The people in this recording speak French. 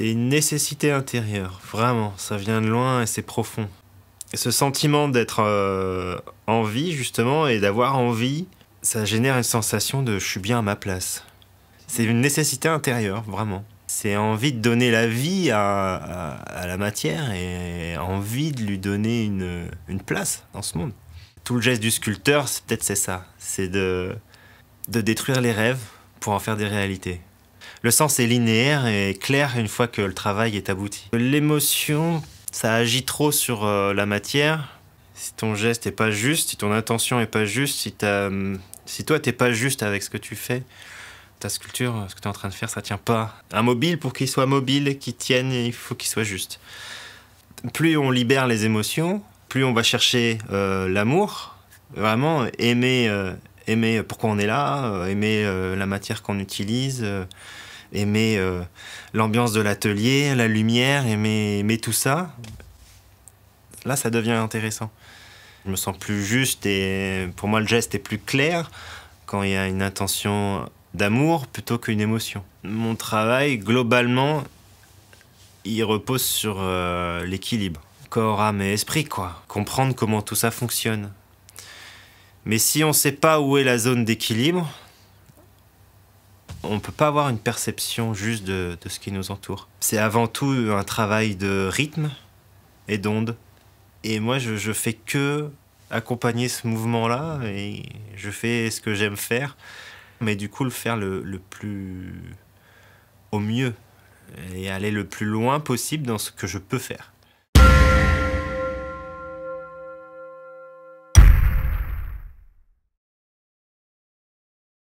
C'est une nécessité intérieure, vraiment, ça vient de loin et c'est profond. ce sentiment d'être euh, en vie, justement, et d'avoir envie, ça génère une sensation de je suis bien à ma place. C'est une nécessité intérieure, vraiment. C'est envie de donner la vie à, la matière et envie de lui donner une, place dans ce monde. Tout le geste du sculpteur, peut-être c'est ça. C'est de détruire les rêves pour en faire des réalités. Le sens est linéaire et clair une fois que le travail est abouti. L'émotion, ça agit trop sur euh, la matière. Si ton geste n'est pas juste, si ton intention n'est pas juste, si, si toi t'es pas juste avec ce que tu fais, ta sculpture, ce que tu es en train de faire, ça tient pas. Un mobile, pour qu'il soit mobile, qu'il tienne, il faut qu'il soit juste. Plus on libère les émotions, plus on va chercher euh, l'amour, vraiment aimer, euh, aimer euh, pourquoi on est là, euh, aimer euh, la matière qu'on utilise, aimer l'ambiance de l'atelier, la lumière, aimer, tout ça. Là, ça devient intéressant. Je me sens plus juste et pour moi, le geste est plus clair quand il y a une intention d'amour plutôt qu'une émotion. Mon travail, globalement, il repose sur l'équilibre. Corps, âme et esprit, quoi. Comprendre comment tout ça fonctionne. Mais si on ne sait pas où est la zone d'équilibre, on ne peut pas avoir une perception juste de, ce qui nous entoure. C'est avant tout un travail de rythme et d'onde. Et moi, je, ne fais que accompagner ce mouvement-là et je fais ce que j'aime faire, mais du coup, le faire le plus au mieux et aller le plus loin possible dans ce que je peux faire.